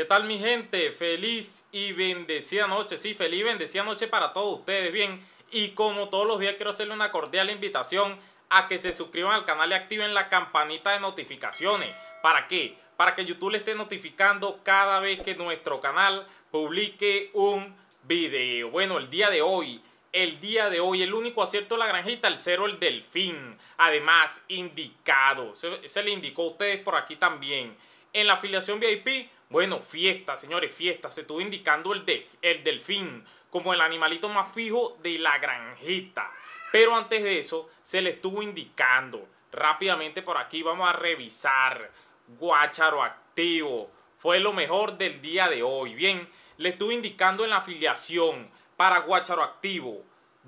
¿Qué tal mi gente? Feliz y bendecida noche. Sí, feliz y bendecida noche para todos ustedes. Bien, y como todos los días quiero hacerle una cordial invitación a que se suscriban al canal y activen la campanita de notificaciones. ¿Para qué? Para que YouTube le esté notificando cada vez que nuestro canal publique un video. Bueno, el día de hoy el día de hoy. El único acierto de la granjita, el cero, el delfín. Además, indicado. Se, se, le indicó a ustedes por aquí también. En la afiliación VIP, bueno, fiesta, señores, fiesta. Se estuvo indicando el, el delfín como el animalito más fijo de la granjita. Pero antes de eso, se le estuvo indicando. Rápidamente por aquí vamos a revisar. guacharo activo. Fue lo mejor del día de hoy. Bien, le estuve indicando en la afiliación para guacharo activo.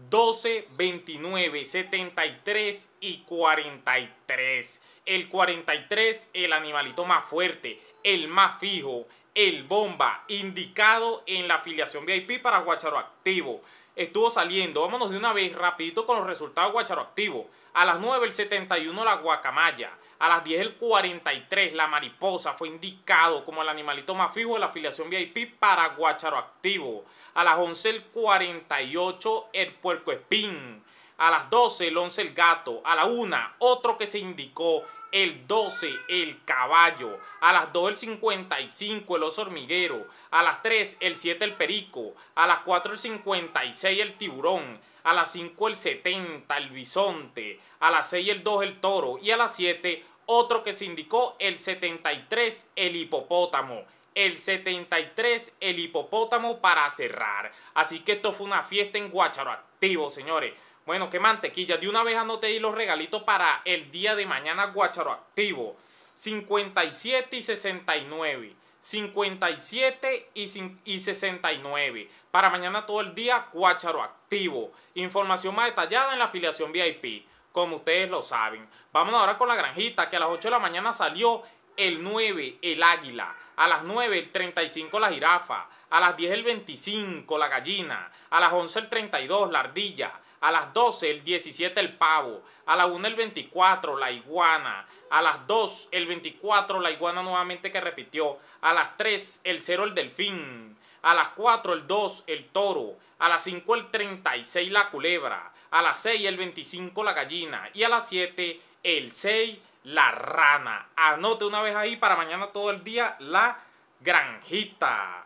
12, 29, 73 y 43. El 43, el animalito más fuerte, el más fijo, el bomba, indicado en la afiliación VIP para Guacharo Activo estuvo saliendo. Vámonos de una vez rapidito con los resultados Guacharo Activo. A las 9 el 71 la guacamaya. A las 10 el 43 la mariposa fue indicado como el animalito más fijo de la afiliación VIP para Guacharo Activo. A las 11 el 48 el puerco espín. A las 12 el 11 el gato. A la 1 otro que se indicó el 12, el caballo, a las 2 el 55, el oso hormiguero, a las 3 el 7, el perico, a las 4 el 56, el tiburón, a las 5 el 70, el bisonte, a las 6 el 2, el toro y a las 7 otro que se indicó, el 73, el hipopótamo el 73, el hipopótamo para cerrar. Así que esto fue una fiesta en Guacharo Activo, señores. Bueno, qué mantequilla. De una vez anote ahí los regalitos para el día de mañana Guacharo Activo. 57 y 69. 57 y, 69. Para mañana todo el día, guacharo Activo. Información más detallada en la afiliación VIP, como ustedes lo saben. Vamos ahora con la granjita, que a las 8 de la mañana salió el 9, el águila. A las 9, el 35, la jirafa. A las 10, el 25, la gallina. A las 11, el 32, la ardilla. A las 12, el 17, el pavo. A la 1, el 24, la iguana. A las 2, el 24, la iguana nuevamente que repitió. A las 3, el 0, el delfín. A las 4, el 2, el toro. A las 5, el 36, la culebra. A las 6, el 25, la gallina. Y a las 7, el 6, la rana. Anote una vez ahí para mañana todo el día la granjita.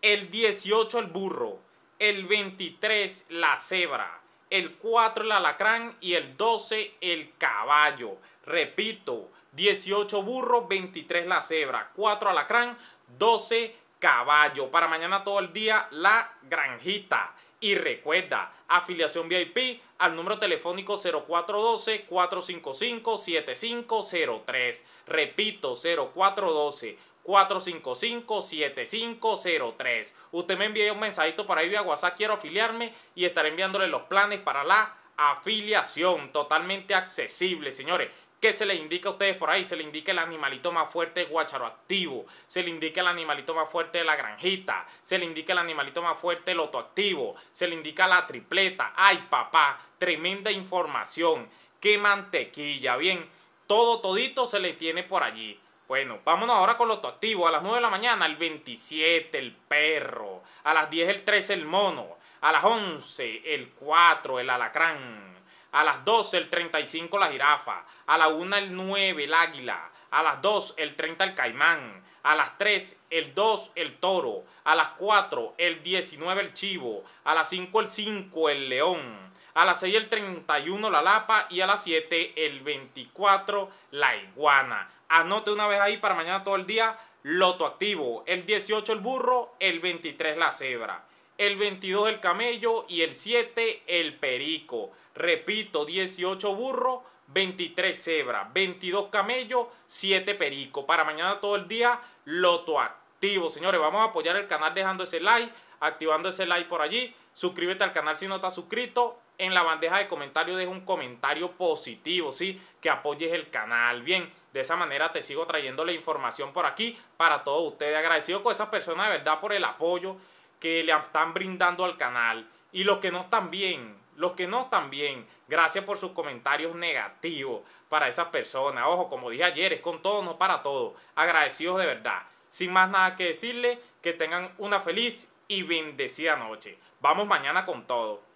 El 18, el burro. El 23, la cebra el 4 el alacrán y el 12 el caballo. Repito, 18 burros, 23 la cebra, 4 alacrán, 12 caballo. Para mañana todo el día la granjita. Y recuerda, afiliación VIP al número telefónico 0412-455-7503. Repito, 0412. 455-7503. Usted me envía un mensajito por ahí vía WhatsApp, quiero afiliarme y estaré enviándole los planes para la afiliación totalmente accesible, señores. ¿Qué se le indica a ustedes por ahí? Se le indica el animalito más fuerte guacharo activo. Se le indica el animalito más fuerte de la granjita. Se le indica el animalito más fuerte loto activo. Se le indica la tripleta. ¡Ay, papá! Tremenda información. ¡Qué mantequilla! Bien, todo todito se le tiene por allí. Bueno, vámonos ahora con lo activos. A las 9 de la mañana el 27, el perro. A las 10 el 13, el mono. A las 11 el 4, el alacrán. A las 12 el 35, la jirafa. A la 1 el 9, el águila. A las 2 el 30, el caimán. A las 3 el 2, el toro. A las 4 el 19, el chivo. A las 5 el 5, el león. A las 6 el 31 la lapa y a las 7 el 24 la iguana. Anote una vez ahí para mañana todo el día. Loto activo. El 18 el burro, el 23 la cebra. El 22 el camello y el 7 el perico. Repito, 18 burro, 23 cebra, 22 camello, 7 perico. Para mañana todo el día, loto activo. Señores, vamos a apoyar el canal dejando ese like, activando ese like por allí. Suscríbete al canal si no estás suscrito en la bandeja de comentarios deja un comentario positivo, ¿sí? Que apoyes el canal. Bien, de esa manera te sigo trayendo la información por aquí para todos ustedes. Agradecido con esa persona de verdad por el apoyo que le están brindando al canal. Y los que no están bien, los que no están bien, gracias por sus comentarios negativos para esa persona. Ojo, como dije ayer, es con todo, no para todo. Agradecidos de verdad. Sin más nada que decirle, que tengan una feliz y bendecida noche. Vamos mañana con todo.